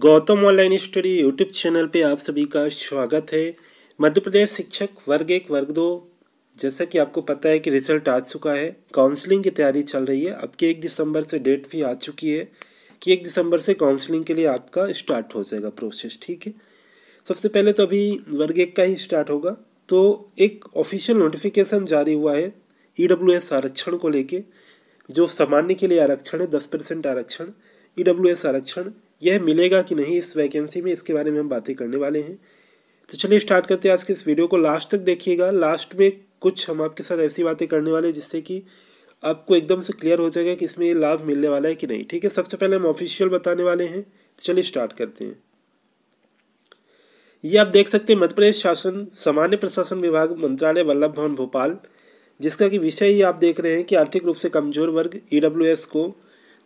Gautam online study YouTube channel पे आप सभी का स्वागत है मध्य प्रदेश शिक्षक वर्ग एक वर्ग दो जैसा कि आपको पता है कि रिजल्ट आ चुका है काउंसलिंग की तैयारी चल रही है अब की एक दिसंबर से डेट भी आ चुकी है कि एक दिसंबर से काउंसलिंग के लिए आपका स्टार्ट हो जाएगा प्रोसेस ठीक है सबसे पहले तो अभी वर्ग एक का ही स्टार्ट होगा तो एक ऑफिशियल नोटिफिकेशन जारी हुआ है ई e आरक्षण को लेके जो सामान्य के लिए आरक्षण है दस परसेंट आरक्षण ई e आरक्षण यह मिलेगा कि नहीं इस वैकेंसी में इसके बारे में हम बातें करने वाले हैं तो चलिए स्टार्ट करते हैं आज के इस वीडियो को लास्ट तक देखिएगा लास्ट में कुछ हम आपके साथ ऐसी बातें करने वाले हैं जिससे कि आपको एकदम से क्लियर हो जाएगा कि इसमें ये लाभ मिलने वाला है कि नहीं ठीक है सबसे पहले हम ऑफिशियल बताने वाले हैं तो चलिए स्टार्ट करते हैं ये आप देख सकते हैं मध्य प्रदेश शासन सामान्य प्रशासन विभाग मंत्रालय वल्लभ भवन भोपाल जिसका कि विषय ही आप देख रहे हैं कि आर्थिक रूप से कमजोर वर्ग ई e को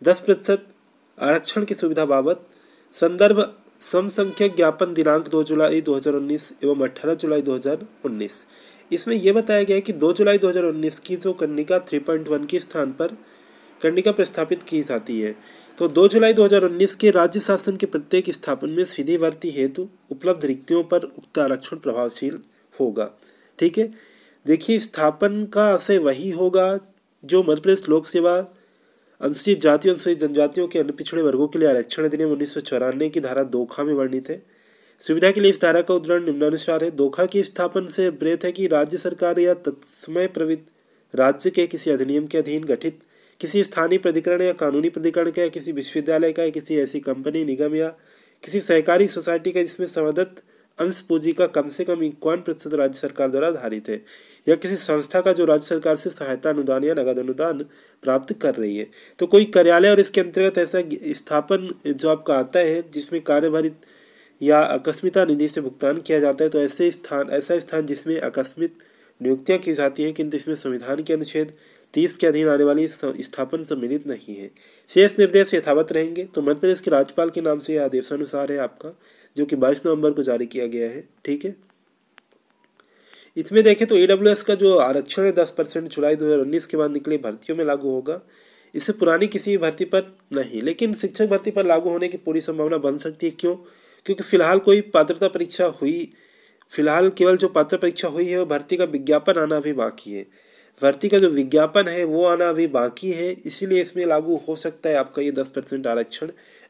दस प्रतिशत आरक्षण की सुविधा बाबत संदर्भ समसंख्यक ज्ञापन दिनांक 2 जुलाई 2019 एवं 18 जुलाई 2019 इसमें यह बताया गया है कि 2 जुलाई 2019 की जो कन्निका 3.1 के स्थान पर कन्निका प्रस्थापित की जाती है तो 2 जुलाई 2019 के राज्य शासन के प्रत्येक स्थापन में सीधी भर्ती हेतु उपलब्ध रिक्तियों पर उक्त आरक्षण प्रभावशील होगा ठीक है देखिए स्थापन का आशय वही होगा जो मध्यप्रदेश लोक सेवा अनुसूचित जाति और अनुसूचित जनजातियों के अन्य पिछड़े वर्गों के लिए आरक्षण अधिनियम उन्नीस की धारा दोखा में वर्णित है सुविधा के लिए इस धारा का उदाहरण निम्नानुसार है दोखा की स्थापन से प्रेत है कि राज्य सरकार या तत्समय प्रवृत्त राज्य के किसी अधिनियम के अधीन गठित किसी स्थानीय प्राधिकरण या कानूनी प्राधिकरण का या किसी विश्वविद्यालय का या किसी ऐसी कंपनी निगम या किसी सहकारी सोसाइटी का जिसमें समदत्त अंश पूंजी का कम से कम इक्यावन प्रतिशत राज्य सरकार द्वारा आधारित है या किसी संस्था का जो राज्य सरकार से सहायता अनुदान या नगद अनुदान प्राप्त कर रही है तो कोई कार्यालय और इसके अंतर्गत ऐसा स्थापन जो आपका आता है जिसमें कार्यभारित या आकस्मिता निधि से भुगतान किया जाता है तो ऐसे स्थान ऐसा स्थान जिसमें आकस्मिक नियुक्तियाँ की जाती हैं किंतु इसमें संविधान के अनुच्छेद तीस के अधीन आने वाली स्थापन सम्मिलित नहीं है शेष निर्देश यथावत रहेंगे तो मध्य प्रदेश के राज्यपाल के नाम से यह आदेशानुसार है आपका जो कि बाईस नवंबर को जारी किया गया है ठीक है इसमें देखें तो ए का जो आरक्षण है दस परसेंट जुलाई दो के बाद निकली भर्तियों में लागू होगा इससे पुरानी किसी भी भर्ती पर नहीं लेकिन शिक्षक भर्ती पर लागू होने की पूरी संभावना बन सकती है क्यों क्योंकि फिलहाल कोई पात्रता परीक्षा हुई फिलहाल केवल जो पात्र परीक्षा हुई है वह भर्ती का विज्ञापन आना भी बाकी है भर्ती का जो विज्ञापन है वो आना अभी बाकी है इसीलिए इसमें लागू हो सकता है आपका ये दस परसेंट आरक्षण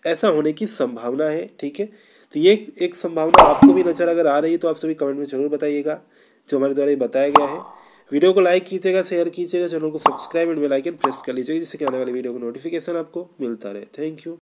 ऐसा होने की संभावना है ठीक है तो ये एक संभावना आपको भी नज़र अगर आ रही है तो आप सभी कमेंट में जरूर बताइएगा जो हमारे द्वारा ये बताया गया है वीडियो को लाइक कीजिएगा शेयर कीजिएगा चैनल को subscribe and bell icon press कर लीजिएगा जिससे कि आने वाली वीडियो का नोटिफिकेशन आपको मिलता रहे थैंक यू